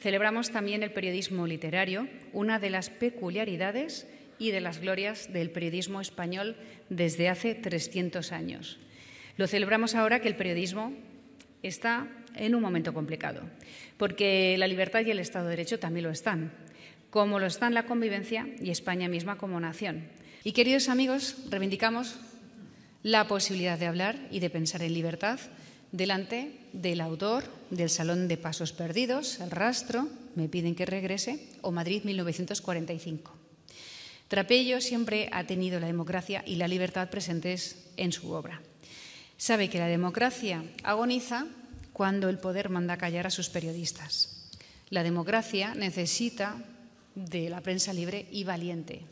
Celebramos también el periodismo literario, una de las peculiaridades y de las glorias del periodismo español desde hace 300 años. Lo celebramos ahora que el periodismo está en un momento complicado, porque la libertad y el Estado de Derecho también lo están, como lo están la convivencia y España misma como nación. Y queridos amigos, reivindicamos la posibilidad de hablar y de pensar en libertad delante del autor del Salón de Pasos Perdidos, El Rastro, Me piden que regrese, o Madrid 1945. Trapello siempre ha tenido la democracia y la libertad presentes en su obra. Sabe que la democracia agoniza cuando el poder manda callar a sus periodistas. La democracia necesita de la prensa libre y valiente,